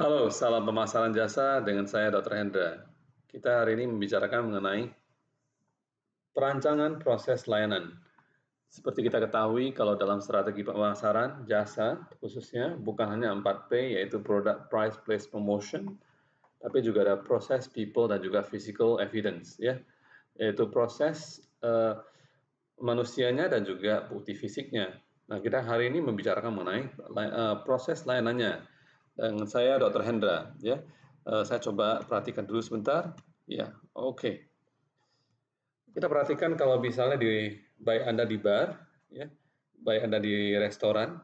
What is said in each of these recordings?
Halo, salam pemasaran jasa dengan saya Dr. Hendra. Kita hari ini membicarakan mengenai perancangan proses layanan. Seperti kita ketahui, kalau dalam strategi pemasaran jasa khususnya bukan hanya 4P yaitu product, price, place, promotion, tapi juga ada proses, people dan juga physical evidence ya, yaitu proses uh, manusianya dan juga bukti fisiknya. Nah, kita hari ini membicarakan mengenai eh, proses layanannya Eh, dengan saya Dr. Hendra ya. Eh, saya coba perhatikan dulu sebentar. Ya, oke. Okay. Kita perhatikan kalau misalnya di baik Anda di bar ya, baik Anda di restoran,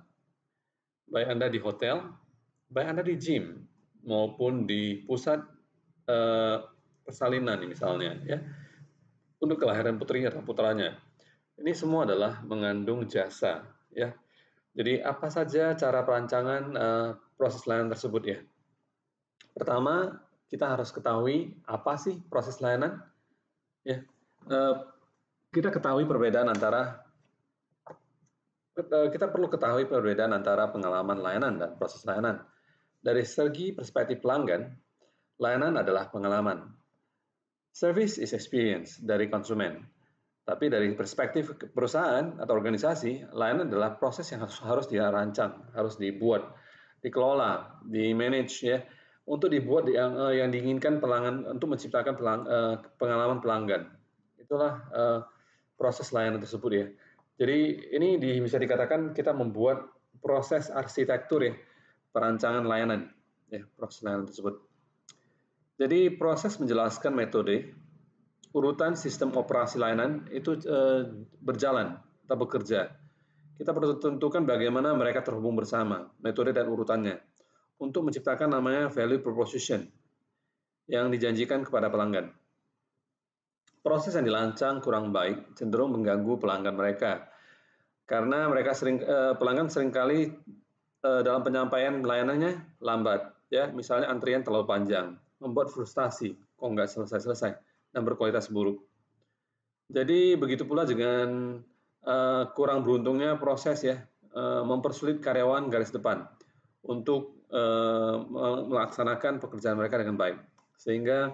baik Anda di hotel, baik Anda di gym maupun di pusat eh, persalinan misalnya ya. Untuk kelahiran putrinya atau putranya. Ini semua adalah mengandung jasa ya jadi apa saja cara perancangan uh, proses layanan tersebut ya? Pertama, kita harus ketahui apa sih proses layanan. Ya, uh, kita ketahui perbedaan antara eh, kita perlu ketahui perbedaan antara pengalaman layanan dan proses layanan. Dari segi perspektif pelanggan, layanan adalah pengalaman. Service is experience dari konsumen. Tapi dari perspektif perusahaan atau organisasi, layanan adalah proses yang harus, harus dirancang, harus dibuat, dikelola, di manage ya untuk dibuat yang, eh, yang diinginkan pelanggan untuk menciptakan pelang, uh, pengalaman pelanggan. Itulah uh, proses layanan tersebut ya. Jadi ini di, bisa dikatakan kita membuat proses arsitektur ya, perancangan layanan ya, proses layanan tersebut. Jadi proses menjelaskan metode, urutan sistem operasi layanan itu eh, berjalan atau bekerja. Kita perlu tentukan bagaimana mereka terhubung bersama, metode dan urutannya, untuk menciptakan namanya value proposition yang dijanjikan kepada pelanggan. Proses yang dilancang kurang baik cenderung mengganggu pelanggan mereka karena mereka sering eh, pelanggan seringkali eh, dalam penyampaian layanannya lambat ya misalnya antrian terlalu panjang membuat frustasi kok nggak selesai-selesai dan berkualitas buruk. Jadi begitu pula dengan uh, kurang beruntungnya proses ya uh, mempersulit karyawan garis depan untuk uh, melaksanakan pekerjaan mereka dengan baik sehingga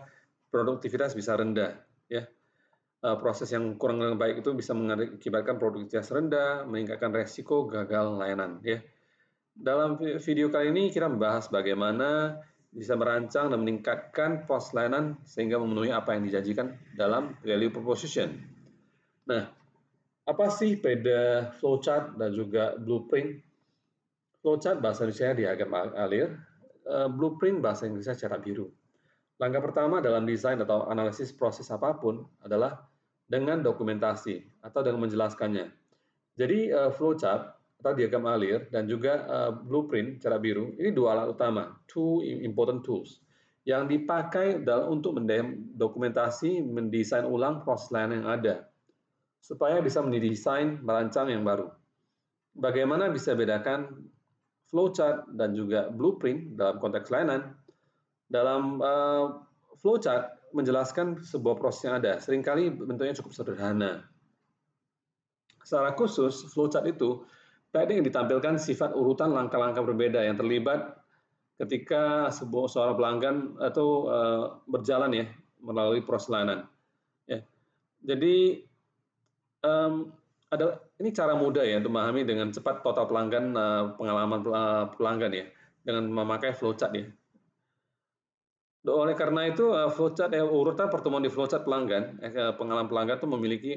produktivitas bisa rendah ya uh, proses yang kurang baik itu bisa mengakibatkan produktivitas rendah meningkatkan resiko gagal layanan ya dalam video kali ini kita membahas bagaimana bisa merancang dan meningkatkan pos layanan sehingga memenuhi apa yang dijanjikan dalam value proposition. Nah, apa sih beda flowchart dan juga blueprint? Flowchart bahasa Indonesia diagram alir, eh, blueprint bahasa Inggrisnya cara biru. Langkah pertama dalam desain atau analisis proses apapun adalah dengan dokumentasi atau dengan menjelaskannya. Jadi eh, flowchart atau diagram alir dan juga uh, blueprint cara biru ini dua alat utama two important tools yang dipakai dalam untuk dokumentasi mendesain ulang proses layanan yang ada supaya bisa mendesain merancang yang baru bagaimana bisa bedakan flowchart dan juga blueprint dalam konteks layanan dalam uh, flowchart menjelaskan sebuah proses yang ada seringkali bentuknya cukup sederhana secara khusus flowchart itu Tadi yang ditampilkan sifat urutan langkah-langkah berbeda yang terlibat ketika sebuah seorang pelanggan atau uh, berjalan ya melalui proses Ya. Jadi um, ada ini cara mudah ya untuk memahami dengan cepat total pelanggan uh, pengalaman pelanggan ya dengan memakai flowchart ya. Oleh karena itu, eh, flowchart ya, urutan pertemuan di flowchart pelanggan, pengalaman pelanggan itu memiliki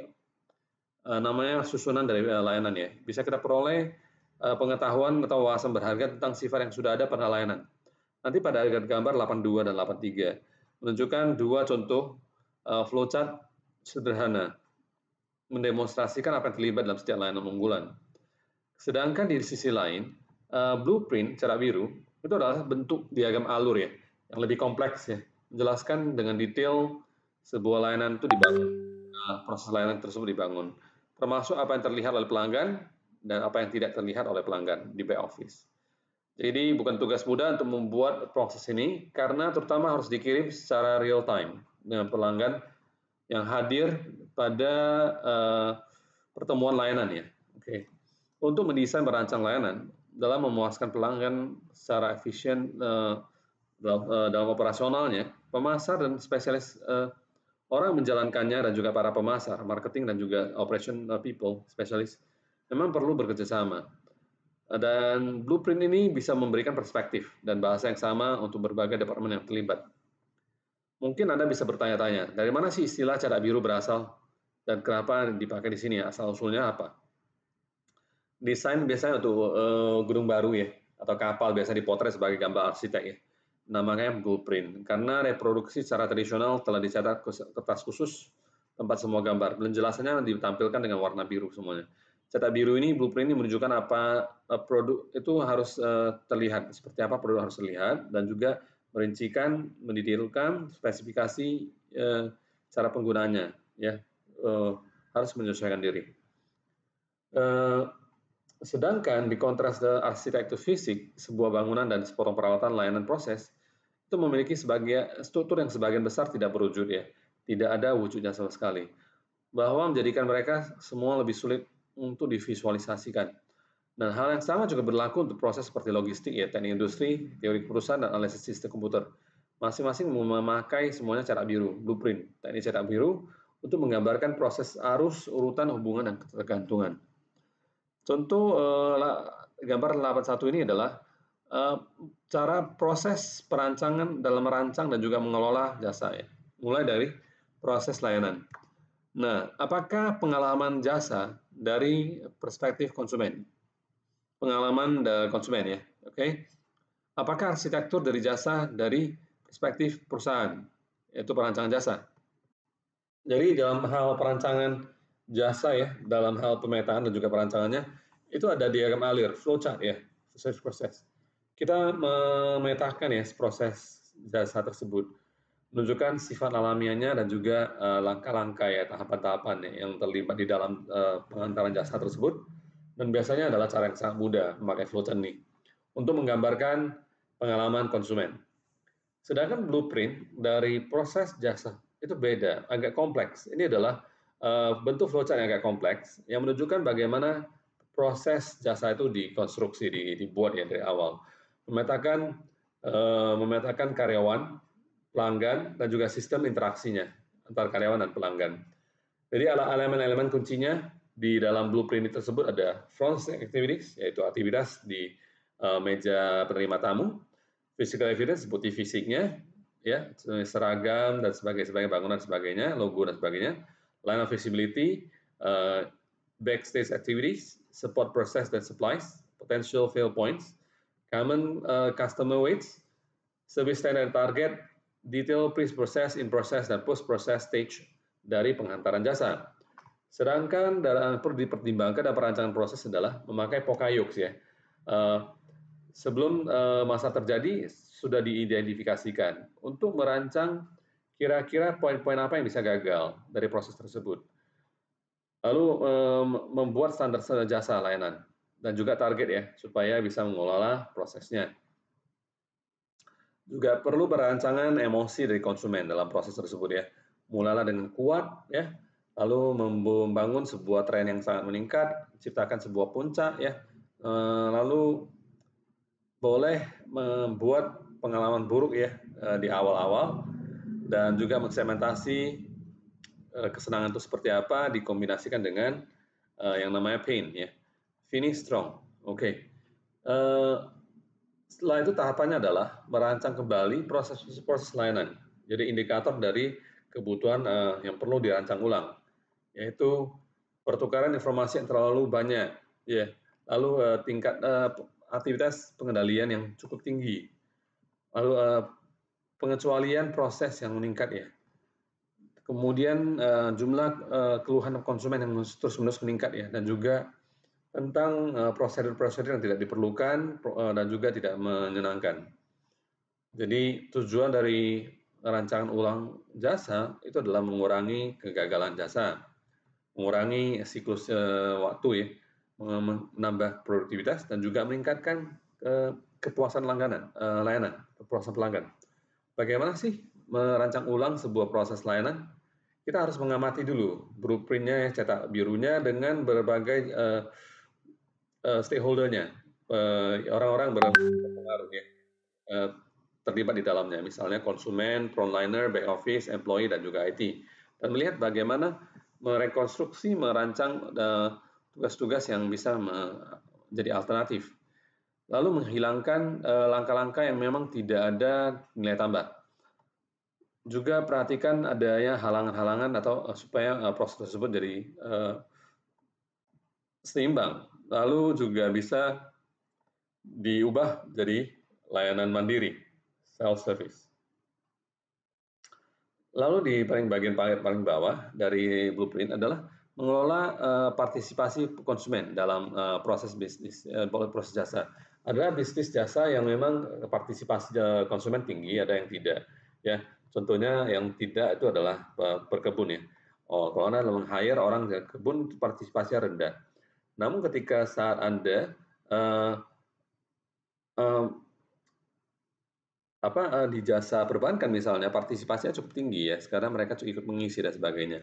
Eh, namanya susunan dari eh, layanan ya. Bisa kita peroleh eh, pengetahuan atau wawasan berharga tentang sifat yang sudah ada pada layanan. Nanti pada gambar 82 dan 83 menunjukkan dua contoh flowchart sederhana mendemonstrasikan apa yang terlibat dalam setiap layanan unggulan. Sedangkan di sisi lain, blueprint cara biru itu adalah bentuk diagram alur ya, yang lebih kompleks ya, menjelaskan dengan detail sebuah layanan itu dibangun, proses layanan tersebut dibangun termasuk apa yang terlihat oleh pelanggan dan apa yang tidak terlihat oleh pelanggan di back office. Jadi bukan tugas mudah untuk membuat proses ini karena terutama harus dikirim secara real time dengan pelanggan yang hadir pada eh, pertemuan layanan ya. Oke. Untuk mendesain merancang layanan dalam memuaskan pelanggan secara efisien uh, dalam, operasionalnya, pemasar dan spesialis uh, orang menjalankannya dan juga para pemasar, marketing dan juga operation people, spesialis, memang perlu bekerja sama. Dan blueprint ini bisa memberikan perspektif dan bahasa yang sama untuk berbagai departemen yang terlibat. Mungkin Anda bisa bertanya-tanya, dari mana sih istilah cara biru berasal dan kenapa dipakai di sini, asal-usulnya apa? Desain biasanya untuk uh, gedung baru ya, atau kapal biasa dipotret sebagai gambar arsitek ya namanya blueprint karena reproduksi secara tradisional telah dicetak ke kertas khusus tempat semua gambar. Penjelasannya ditampilkan dengan warna biru semuanya. Cetak biru ini blueprint ini menunjukkan apa eh, produk itu harus eh, terlihat, seperti apa produk harus terlihat dan juga merincikan, mendetailkan spesifikasi eh, cara penggunaannya ya. harus menyesuaikan diri. sedangkan di kontras arsitektur fisik, sebuah bangunan dan sepotong peralatan layanan proses itu memiliki sebagian struktur yang sebagian besar tidak berwujud ya, tidak ada wujudnya sama sekali. Bahwa menjadikan mereka semua lebih sulit untuk divisualisasikan. Dan hal yang sama juga berlaku untuk proses seperti logistik ya, teknik industri, teori perusahaan dan analisis sistem komputer. Masing-masing memakai semuanya cara biru, blueprint, teknik cara biru untuk menggambarkan proses arus, urutan, hubungan dan ketergantungan. Contoh eh, gambar 81 ini adalah Eh, cara proses perancangan dalam merancang dan juga mengelola jasa ya. Mulai dari proses layanan. Nah, apakah pengalaman jasa dari perspektif konsumen? Pengalaman dari konsumen ya, oke? Okay? Apakah arsitektur dari jasa dari perspektif perusahaan, yaitu perancangan jasa? Jadi dalam hal perancangan jasa ya, dalam hal pemetaan dan juga perancangannya, itu ada diagram alir, flowchart ya, proses proses. Kita memetakan ya proses jasa tersebut, menunjukkan sifat alamiahnya dan juga eh, langkah-langkah ya tahapan-tahapan ya, yang terlibat di dalam eh, pengantaran jasa tersebut. Dan biasanya adalah cara yang sangat mudah memakai flowchart ini untuk menggambarkan pengalaman konsumen. Sedangkan blueprint dari proses jasa itu beda, agak kompleks. Ini adalah eh, bentuk flowchart yang agak kompleks yang menunjukkan bagaimana proses jasa itu dikonstruksi, dibuat ya dari awal memetakan eh, memetakan karyawan, pelanggan, dan juga sistem interaksinya antar karyawan dan pelanggan. Jadi elemen-elemen kuncinya di dalam blueprint tersebut ada front stage activities, yaitu aktivitas di eh, meja penerima tamu, physical evidence seperti fisiknya, ya seragam dan sebagainya, sebagainya bangunan sebagainya, logo dan sebagainya, line of visibility, eh, backstage activities, support process dan supplies, potential fail points, common uh, customer weights, service standard target, detail pre-process, in-process, dan post-process stage dari penghantaran jasa. Sedangkan dalam perlu dipertimbangkan dalam perancangan proses adalah memakai pokayux ya. Uh, sebelum uh, masa terjadi sudah diidentifikasikan untuk merancang kira-kira poin-poin apa yang bisa gagal dari proses tersebut. Lalu um, membuat standar jasa layanan dan juga target ya supaya bisa mengelola prosesnya. Juga perlu perancangan emosi dari konsumen dalam proses tersebut ya. Mulailah dengan kuat ya, lalu membangun sebuah tren yang sangat meningkat, ciptakan sebuah puncak ya. Eh, lalu boleh membuat pengalaman buruk ya eh, di awal-awal dan juga mensegmentasi eh, kesenangan itu seperti apa dikombinasikan dengan yang namanya pain ya finish strong. Oke. Okay. Uh, eh, setelah itu tahapannya adalah merancang kembali proses-proses layanan. Jadi indikator dari kebutuhan uh, yang perlu dirancang ulang, yaitu pertukaran informasi yang terlalu banyak, ya. Yeah. Lalu uh, tingkat uh, aktivitas pengendalian yang cukup tinggi, lalu uh, pengecualian proses yang meningkat ya. Kemudian uh, jumlah uh, keluhan konsumen yang terus-menerus meningkat ya, dan juga tentang eh, prosedur-prosedur yang tidak diperlukan eh, dan juga tidak menyenangkan. Jadi tujuan dari rancangan ulang jasa itu adalah mengurangi kegagalan jasa, mengurangi siklus eh, waktu ya, menambah produktivitas dan juga meningkatkan kepuasan langganan, layanan, kepuasan pelanggan. Bagaimana sih merancang ulang sebuah proses layanan? Kita harus mengamati dulu blueprintnya, ya, cetak birunya dengan berbagai uh, uh, stakeholder-nya, eh, orang-orang berpengaruh ya, eh, terlibat di dalamnya, misalnya konsumen, frontliner, back office, employee, dan juga IT. Dan melihat bagaimana merekonstruksi, merancang tugas-tugas yang bisa menjadi alternatif. Lalu menghilangkan langkah-langkah yang memang tidak ada nilai tambah. Juga perhatikan adanya halangan-halangan atau supaya proses tersebut jadi seimbang. Lalu juga bisa diubah jadi layanan mandiri, self-service. Lalu di paling bagian paling, paling bawah dari blueprint adalah mengelola uh, partisipasi konsumen dalam uh, proses bisnis, uh, proses jasa. Ada bisnis jasa yang memang partisipasi konsumen tinggi, ada yang tidak. Ya, contohnya yang tidak itu adalah perkebun ya. Oh, kalau anda meng hire orang ke kebun partisipasinya rendah namun ketika saat Anda uh, uh, apa uh, di jasa perbankan misalnya partisipasinya cukup tinggi ya, sekarang mereka cukup ikut mengisi dan sebagainya.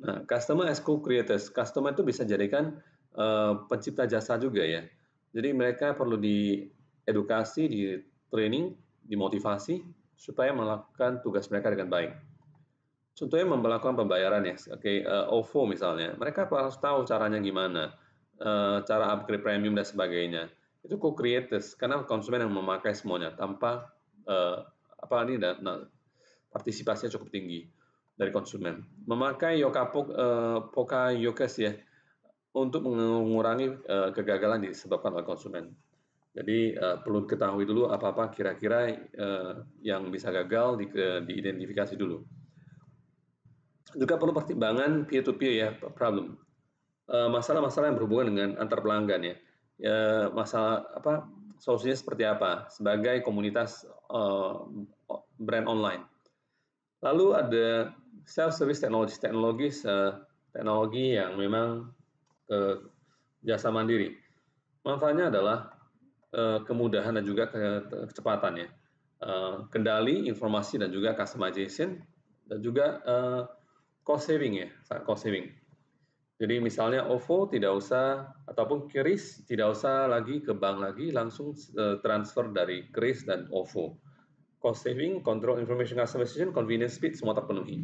Nah, customer as co-creators, customer itu bisa jadikan uh, pencipta jasa juga ya. Jadi mereka perlu diedukasi, di training, dimotivasi supaya melakukan tugas mereka dengan baik. Contohnya melakukan pembayaran ya, oke okay, uh, OVO misalnya, mereka harus tahu caranya gimana Eh, cara upgrade premium dan sebagainya itu co-creators karena konsumen yang memakai semuanya tanpa uh, apa ini dan nah, partisipasinya cukup tinggi dari konsumen memakai Yokapok uh, eh, Poka Yokes ya untuk mengurangi uh, kegagalan disebabkan oleh konsumen. Jadi uh, perlu ketahui dulu apa-apa kira-kira uh, yang bisa gagal di, uh, diidentifikasi dulu. Juga perlu pertimbangan peer to peer ya problem Eh, masalah-masalah yang berhubungan dengan antar pelanggan ya. ya. masalah apa solusinya seperti apa sebagai komunitas eh, brand online. Lalu ada self service technology, teknologi uh, teknologi yang memang uh, jasa mandiri. Manfaatnya adalah kemudahan dan juga kecepatan ya. kendali informasi dan juga customization dan juga cost saving ya, cost saving jadi misalnya OVO tidak usah ataupun KRIS tidak usah lagi ke bank lagi, langsung eh, transfer dari KRIS dan OVO. Cost saving, control information customization, convenience speed semua terpenuhi.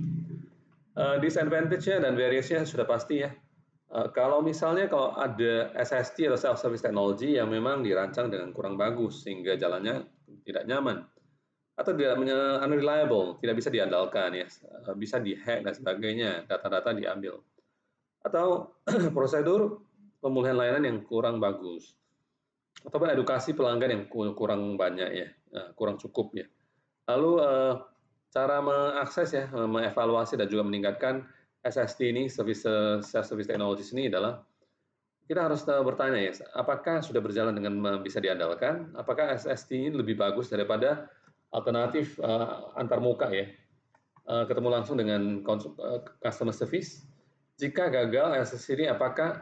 Uh, disadvantage-nya dan variance-nya sudah pasti ya. Uh, kalau misalnya kalau ada SST atau self service technology yang memang dirancang dengan kurang bagus sehingga jalannya tidak nyaman atau tidak unreliable, tidak bisa diandalkan ya, bisa dihack dan sebagainya, data-data diambil atau prosedur pemulihan layanan yang kurang bagus atau edukasi pelanggan yang kurang banyak ya eh, kurang cukup ya lalu eh, cara mengakses ya eh, mengevaluasi dan juga meningkatkan SST ini service self service technology ini adalah kita harus bertanya ya, apakah sudah berjalan dengan bisa diandalkan? Apakah SST ini lebih bagus daripada alternatif antar muka ya? ketemu langsung dengan customer service jika gagal ini, apakah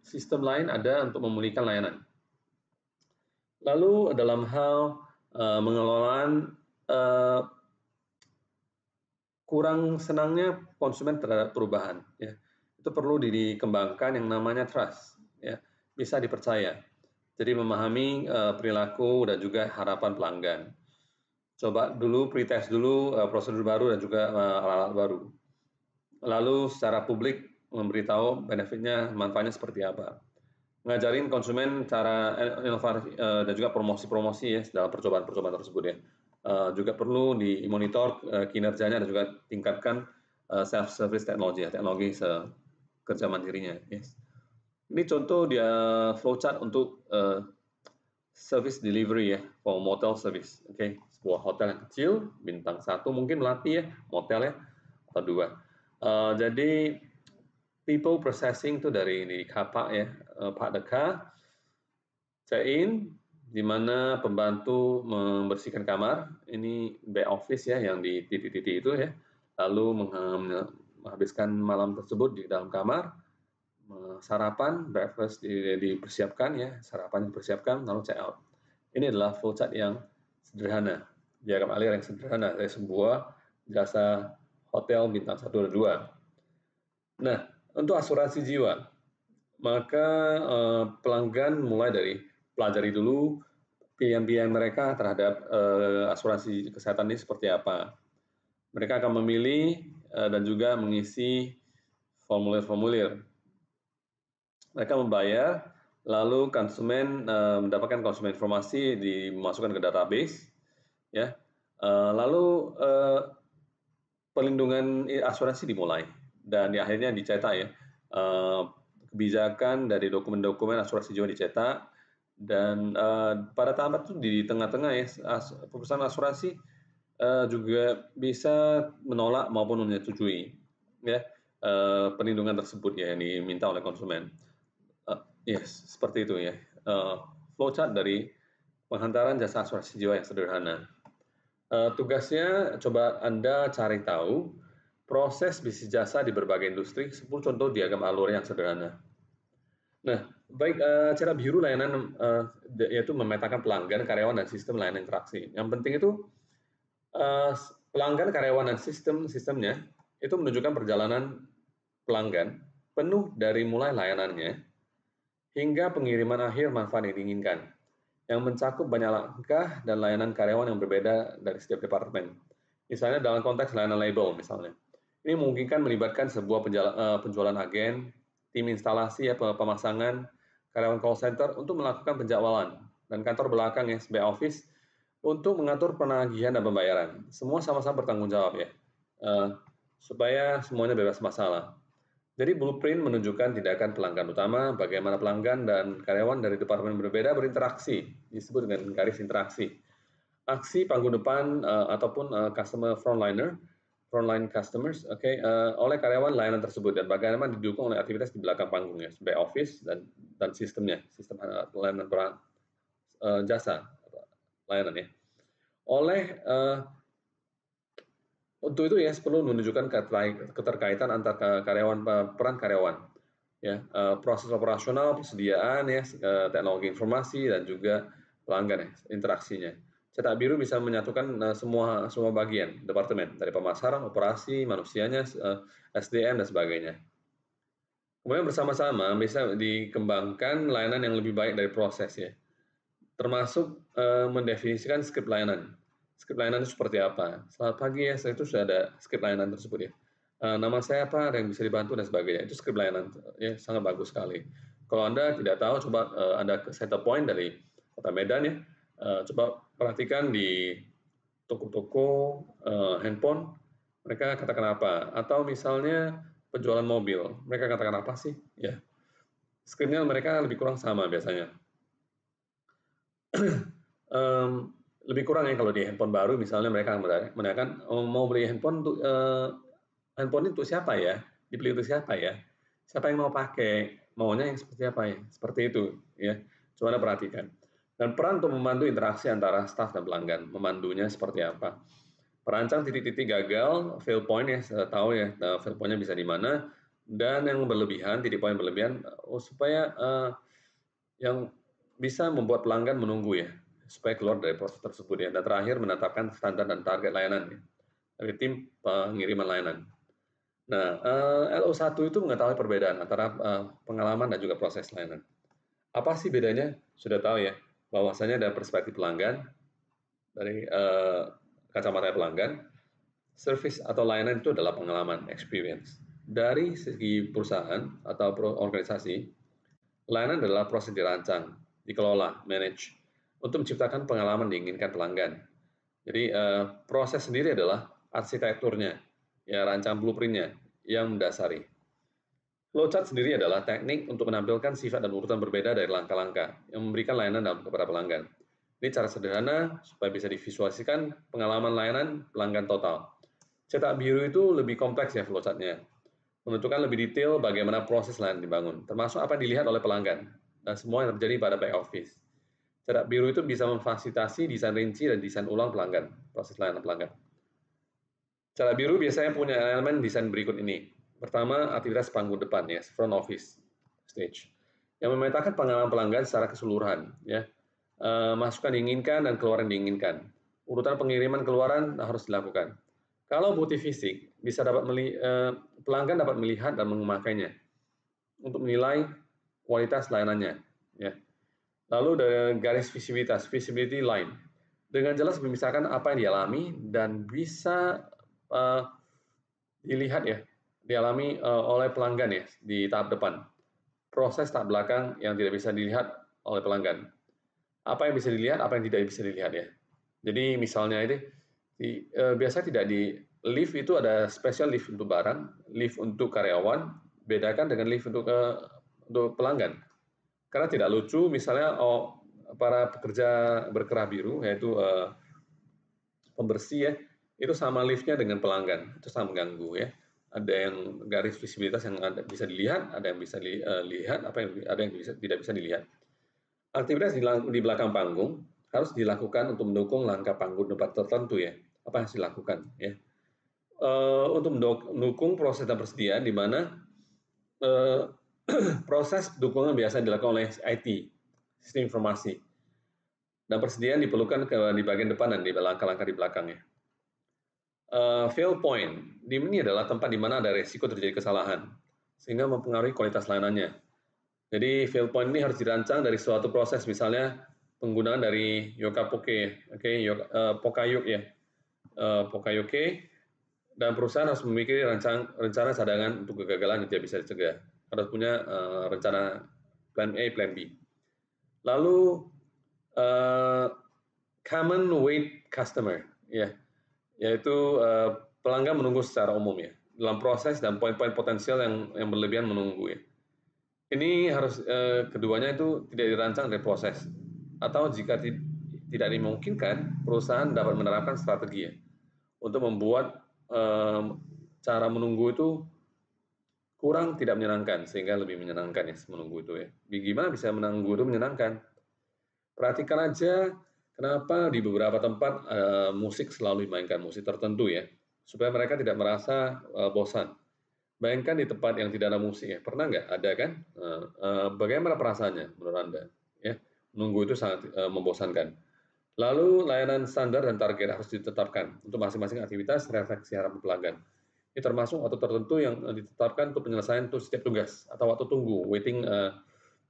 sistem lain ada untuk memulihkan layanan? Lalu dalam hal uh, mengelolaan uh, kurang senangnya konsumen terhadap perubahan, ya itu perlu dikembangkan yang namanya trust, ya bisa dipercaya. Jadi memahami uh, perilaku dan juga harapan pelanggan. Coba dulu pretest dulu uh, prosedur baru dan juga uh, alat-alat baru lalu secara publik memberitahu benefitnya, manfaatnya seperti apa. Ngajarin konsumen cara inovasi eh, dan juga promosi-promosi ya dalam percobaan-percobaan tersebut ya. Eh, juga perlu dimonitor eh, kinerjanya dan juga tingkatkan self-service teknologi ya, teknologi kerja mandirinya. Yes. Ini contoh dia flowchart untuk service delivery ya, for motel service. Oke, okay. sebuah hotel yang kecil, bintang satu mungkin melati ya, motel ya atau dua Eh, jadi people processing itu dari ini kapak ya, eh, Pak Deka, Cain, di mana pembantu membersihkan kamar, ini back office ya yang di titik-titik itu ya, lalu menghabiskan malam tersebut di dalam kamar, eh, sarapan, breakfast di, dipersiapkan ya, sarapan dipersiapkan, lalu check out. Ini adalah flowchart yang sederhana, diagram alir yang sederhana dari sebuah jasa hotel bintang satu dan dua. Nah, untuk asuransi jiwa, maka eh, pelanggan mulai dari pelajari dulu pilihan-pilihan mereka terhadap eh, asuransi kesehatan ini seperti apa. Mereka akan memilih eh, dan juga mengisi formulir-formulir. Mereka membayar, lalu konsumen eh, mendapatkan konsumen informasi dimasukkan ke database, ya. Eh, lalu eh, perlindungan eh, asuransi dimulai dan ya, akhirnya dicetak ya eh, kebijakan dari dokumen-dokumen asuransi jiwa dicetak dan eh, pada tahap itu di tengah-tengah ya perusahaan asuransi juga bisa menolak maupun menyetujui ya perlindungan tersebut ya yang diminta oleh konsumen. Uh, yes, seperti itu ya. Uh, flowchart dari penghantaran jasa asuransi jiwa yang sederhana. Uh, tugasnya coba Anda cari tahu proses bisnis jasa di berbagai industri, 10 contoh diagram alur yang sederhana. Nah, baik uh, cara biru layanan uh, yaitu memetakan pelanggan, karyawan dan sistem layanan interaksi. Yang penting itu uh, pelanggan, karyawan dan sistem sistemnya itu menunjukkan perjalanan pelanggan penuh dari mulai layanannya hingga pengiriman akhir manfaat yang diinginkan yang mencakup banyak langkah dan layanan karyawan yang berbeda dari setiap departemen. Misalnya dalam konteks layanan label misalnya. Ini memungkinkan melibatkan sebuah eh, penjualan agen, tim instalasi ya pemasangan, karyawan call center untuk melakukan penjadwalan dan kantor belakang ya sebagai office untuk mengatur penagihan dan pembayaran. Semua sama-sama bertanggung jawab ya. Uh, supaya semuanya bebas masalah. Jadi blueprint menunjukkan tindakan pelanggan utama, bagaimana pelanggan dan karyawan dari departemen berbeda berinteraksi, disebut dengan garis interaksi. Aksi panggung depan uh, ataupun uh, customer frontliner, frontline customers, oke, okay, uh, eh, oleh karyawan layanan tersebut dan bagaimana didukung oleh aktivitas di belakang panggungnya, back office dan dan sistemnya, sistem uh, layanan perang, uh, jasa layanan ya, oleh uh, untuk itu ya perlu menunjukkan keterkaitan antar karyawan peran karyawan, ya eh, proses operasional, persediaan, ya eh, teknologi informasi dan juga pelanggan ya interaksinya. Cetak biru bisa menyatukan eh, semua semua bagian departemen dari pemasaran, operasi, manusianya, SDM dan sebagainya. Kemudian bersama-sama bisa dikembangkan layanan yang lebih baik dari proses ya, termasuk mendefinisikan skrip layanan script layanan itu seperti apa. Selamat pagi ya, saya itu sudah ada script layanan tersebut ya. Eh, nama saya apa, ada yang bisa dibantu dan sebagainya. Itu script layanan ya sangat bagus sekali. Kalau anda tidak tahu, coba eh, anda ke point dari kota Medan ya. Eh, coba perhatikan di toko-toko handphone, mereka katakan apa? Atau misalnya penjualan mobil, mereka katakan apa sih? Ya, skripnya mereka lebih kurang sama biasanya. lebih kurang ya kalau di handphone baru misalnya mereka menanyakan oh, mau beli handphone untuk eh, handphone itu siapa ya dibeli untuk siapa ya siapa yang mau pakai maunya yang seperti apa ya seperti itu ya coba anda perhatikan dan peran untuk memandu interaksi antara staff dan pelanggan memandunya seperti apa perancang titik-titik gagal fail point ya saya tahu ya eh, fail pointnya bisa di mana dan yang berlebihan titik poin berlebihan oh, supaya eh, yang bisa membuat pelanggan menunggu ya supaya keluar dari proses tersebut ya. Dan terakhir menetapkan standar dan target layanan ya, dari tim pengiriman layanan. Nah, eh, LO1 itu mengetahui perbedaan antara eh, pengalaman dan juga proses layanan. Apa sih bedanya? Sudah tahu ya, bahwasanya ada perspektif pelanggan, dari eh, kacamata pelanggan, service atau layanan itu adalah pengalaman, experience. Dari segi perusahaan atau organisasi, layanan adalah proses dirancang, dikelola, manage, untuk menciptakan pengalaman diinginkan pelanggan. Jadi uh, proses sendiri adalah arsitekturnya, ya rancang blueprintnya yang mendasari. Flowchart sendiri adalah teknik untuk menampilkan sifat dan urutan berbeda dari langkah-langkah yang memberikan layanan dalam, kepada pelanggan. Ini cara sederhana supaya bisa divisualisasikan pengalaman layanan pelanggan total. Cetak biru itu lebih kompleks ya flowchartnya. Menentukan lebih detail bagaimana proses layanan dibangun, termasuk apa yang dilihat oleh pelanggan, dan semua yang terjadi pada back office. Cetak biru itu bisa memfasilitasi desain rinci dan desain ulang pelanggan, proses layanan pelanggan. Cara biru biasanya punya elemen desain berikut ini. Pertama, aktivitas panggung depan, ya, front office, stage. Yang memetakan pengalaman pelanggan secara keseluruhan. ya eh, Masukan diinginkan dan keluaran diinginkan. Urutan pengiriman keluaran harus dilakukan. Kalau bukti fisik, bisa dapat meli, eh, pelanggan dapat melihat dan memakainya untuk menilai kualitas layanannya. Ya. Lalu dari garis visibilitas, visibility line. Dengan jelas memisahkan apa yang dialami dan bisa uh, dilihat ya, dialami uh, oleh pelanggan ya di tahap depan. Proses tahap belakang yang tidak bisa dilihat oleh pelanggan. Apa yang bisa dilihat, apa yang tidak bisa dilihat ya. Jadi misalnya ini, di, uh, eh, biasa tidak di lift itu ada special lift untuk barang, lift untuk karyawan, bedakan dengan lift untuk uh, untuk pelanggan. Karena tidak lucu, misalnya oh, para pekerja berkerah biru, yaitu eh, pembersih ya, itu sama liftnya dengan pelanggan, itu sama mengganggu ya. Ada yang garis visibilitas yang ada, bisa dilihat, ada yang bisa dilihat, eh, apa yang ada yang bisa, tidak bisa dilihat. Aktivitas di, di belakang panggung harus dilakukan untuk mendukung langkah panggung tempat tertentu ya. Apa yang harus dilakukan ya? Uh, untuk mendukung proses dan persediaan di mana uh, proses dukungan biasa dilakukan oleh IT, sistem informasi. Dan persediaan diperlukan ke, di bagian depan dan di langkah-langkah di belakangnya. Uh, fail point, di ini adalah tempat di mana ada resiko terjadi kesalahan, sehingga mempengaruhi kualitas layanannya. Jadi fail point ini harus dirancang dari suatu proses, misalnya penggunaan dari Yokapoke, oke, okay, uh, eh, Pokayuk ya, uh, Pokayuke, dan perusahaan harus memikirkan rencana cadangan untuk kegagalan yang tidak bisa dicegah harus punya uh, rencana plan A, plan B. Lalu uh, common wait customer, ya, yaitu uh, pelanggan menunggu secara umum ya dalam proses dan poin-poin potensial yang yang berlebihan menunggu ya. Ini harus eh, keduanya itu tidak dirancang dari proses atau jika ti tidak dimungkinkan perusahaan dapat menerapkan strategi ya untuk membuat eh, cara menunggu itu kurang tidak menyenangkan sehingga lebih menyenangkan ya menunggu itu ya. Gimana bisa menunggu itu menyenangkan? Perhatikan aja kenapa di beberapa tempat uh, musik selalu dimainkan musik tertentu ya supaya mereka tidak merasa uh, bosan. Bayangkan di tempat yang tidak ada musik ya pernah nggak ada kan? Uh, uh, bagaimana perasaannya menurut anda? Ya menunggu itu sangat uh, membosankan. Lalu layanan standar dan target harus ditetapkan untuk masing-masing aktivitas refleksi harapan pelanggan ini termasuk waktu tertentu yang eh, ditetapkan untuk penyelesaian untuk setiap tugas atau waktu tunggu waiting uh,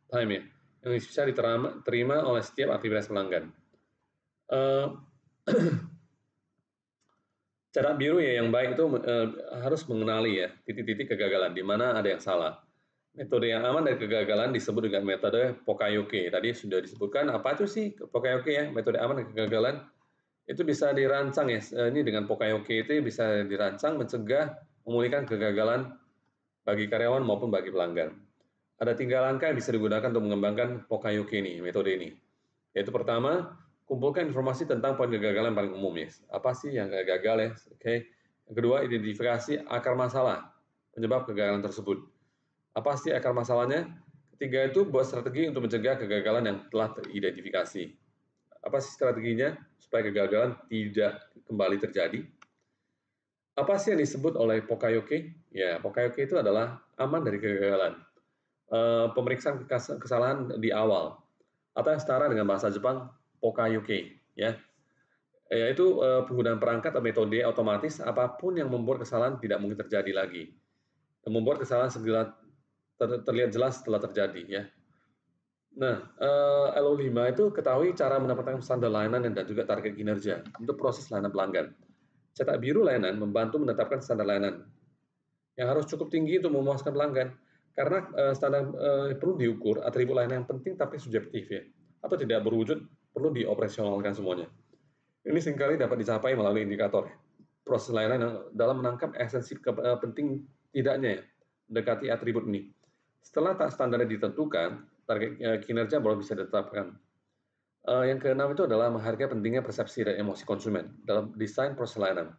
time ya yang bisa diterima oleh setiap aktivitas pelanggan. Uh, cara biru ya yang baik itu uh, harus mengenali ya titik-titik kegagalan di mana ada yang salah. Metode yang aman dari kegagalan disebut dengan metode Pokayoke. Tadi sudah disebutkan apa itu sih Pokayoke ya? Metode aman dari kegagalan itu bisa dirancang ya eh, ini dengan Pokayoke itu bisa dirancang mencegah memulihkan kegagalan bagi karyawan maupun bagi pelanggan. Ada tiga langkah yang bisa digunakan untuk mengembangkan Pokayoke ini, metode ini. Yaitu pertama, kumpulkan informasi tentang poin kegagalan paling umum ya. Apa sih yang gagal ya? Oke. Okay. kedua, identifikasi akar masalah penyebab kegagalan tersebut. Apa sih akar masalahnya? Ketiga itu buat strategi untuk mencegah kegagalan yang telah teridentifikasi. Apa sih strateginya supaya kegagalan tidak kembali terjadi? Apa sih yang disebut oleh Pokayoke? Ya, Pokayoke itu adalah aman dari kegagalan. E, pemeriksaan kesalahan di awal atau yang setara dengan bahasa Jepang Pokayoke, ya. Yaitu e, penggunaan perangkat atau metode otomatis apapun yang membuat kesalahan tidak mungkin terjadi lagi. membuat kesalahan segera ter, terlihat jelas setelah terjadi, ya Nah, uh, eh, LO5 itu ketahui cara mendapatkan standar layanan dan juga target kinerja untuk proses layanan pelanggan. Cetak biru layanan membantu menetapkan standar layanan yang harus cukup tinggi untuk memuaskan pelanggan karena uh, standar uh, perlu diukur atribut layanan yang penting tapi subjektif ya atau tidak berwujud perlu dioperasionalkan semuanya. Ini seringkali dapat dicapai melalui indikator proses layanan dalam menangkap esensi ke, penting tidaknya ya, mendekati atribut ini. Setelah tak standarnya ditentukan, target eh, kinerja baru bisa ditetapkan. Eh, yang keenam itu adalah menghargai pentingnya persepsi dan emosi konsumen dalam desain proses layanan.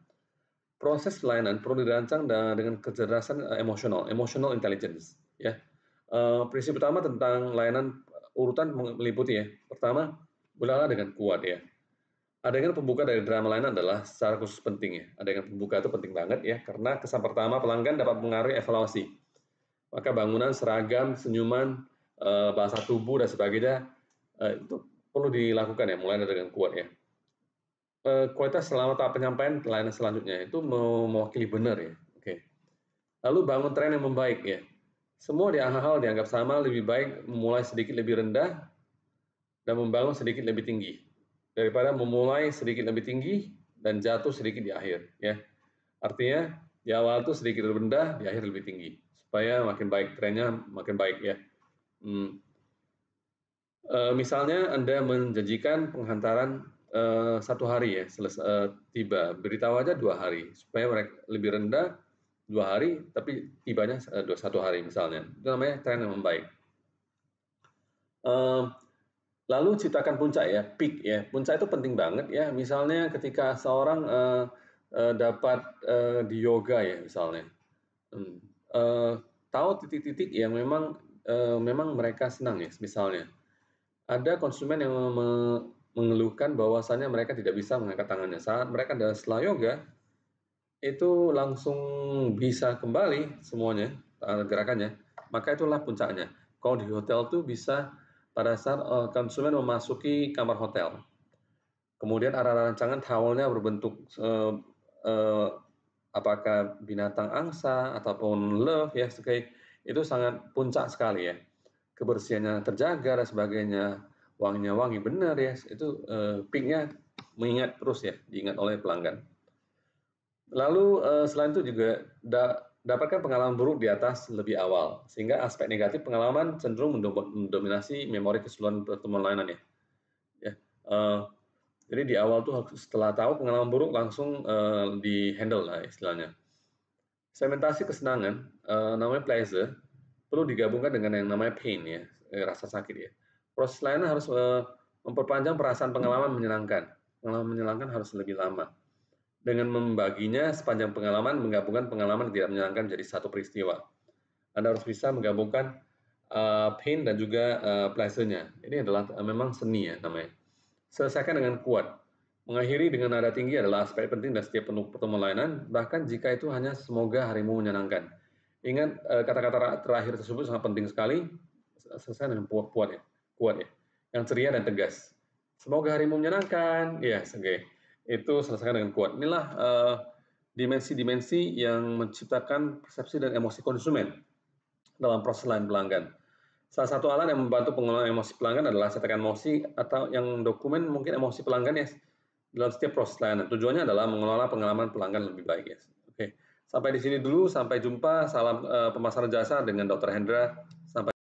Proses layanan perlu dirancang dengan kecerdasan eh, emosional, emotional intelligence. Ya, prinsip utama tentang layanan urutan meliputi ya. Pertama, bulalah dengan kuat ya. Adegan pembuka dari drama lain adalah secara khusus penting ya. Adegan pembuka itu penting banget ya, karena kesan pertama pelanggan dapat mengaruhi evaluasi. Maka bangunan, seragam, senyuman, Eh, bahasa tubuh dan sebagainya eh, itu perlu dilakukan ya mulai dengan kuat ya eh, kualitas selama tahap penyampaian layanan selanjutnya itu mewakili benar ya oke lalu bangun tren yang membaik ya semua di hal-hal dianggap sama lebih baik mulai sedikit lebih rendah dan membangun sedikit lebih tinggi daripada memulai sedikit lebih tinggi dan jatuh sedikit di akhir ya artinya di awal itu sedikit rendah di akhir lebih tinggi supaya makin baik trennya makin baik ya Hmm. E, misalnya Anda menjanjikan penghantaran e, satu hari ya selesai e, eh, tiba, beritahu aja dua hari supaya mereka lebih rendah dua hari, tapi tibanya e, dua satu hari misalnya. Itu namanya tren yang membaik. E, lalu ciptakan puncak ya, peak ya. Puncak itu penting banget ya. Misalnya ketika seorang e, e, dapat e, di yoga ya misalnya, hmm. E, tahu titik-titik yang memang e, memang mereka senang ya, misalnya ada konsumen yang me mengeluhkan bahwasannya mereka tidak bisa mengangkat tangannya saat mereka ada setelah yoga itu langsung bisa kembali semuanya eh, gerakannya maka itulah puncaknya kalau di hotel tuh bisa pada saat e, konsumen memasuki kamar hotel kemudian arah rancangan towelnya berbentuk e, e, apakah binatang angsa ataupun love ya sebagai itu sangat puncak sekali ya. Kebersihannya terjaga dan sebagainya, wanginya wangi benar ya. Itu eh, pinknya mengingat terus ya, diingat oleh pelanggan. Lalu eh, selain itu juga da dapatkan pengalaman buruk di atas lebih awal, sehingga aspek negatif pengalaman cenderung mendominasi memori keseluruhan pertemuan layanan ya. ya eh, jadi di awal tuh setelah tahu pengalaman buruk langsung eh, di handle lah istilahnya Segmentasi kesenangan, uh, namanya pleasure, perlu digabungkan dengan yang namanya pain ya, eh, rasa sakit ya. Proses lainnya harus uh, memperpanjang perasaan pengalaman menyenangkan. Pengalaman menyenangkan harus lebih lama. Dengan membaginya sepanjang pengalaman, menggabungkan pengalaman tidak menyenangkan menjadi satu peristiwa. Anda harus bisa menggabungkan uh, pain dan juga uh, pleasure-nya. Ini adalah uh, memang seni ya namanya. Selesaikan dengan kuat. Mengakhiri dengan nada tinggi adalah aspek penting dari setiap pertemuan layanan, bahkan jika itu hanya semoga harimu menyenangkan. Ingat eh, kata-kata terakhir tersebut sangat penting sekali, eh, selesai dengan kuat-kuat ya, kuat ya, yang ceria dan tegas. Semoga harimu menyenangkan, ya, yes, Okay. Itu selesaikan dengan kuat. Inilah eh, dimensi-dimensi uh, yang menciptakan persepsi dan emosi konsumen dalam proses lain pelanggan. Salah satu alat yang membantu pengelolaan emosi pelanggan adalah cetakan emosi atau yang dokumen mungkin emosi pelanggan ya dalam setiap proses layanan. Tujuannya adalah mengelola pengalaman pelanggan lebih baik, guys. Oke. Sampai di sini dulu, sampai jumpa. Salam uh, pemasaran jasa dengan Dr. Hendra. Sampai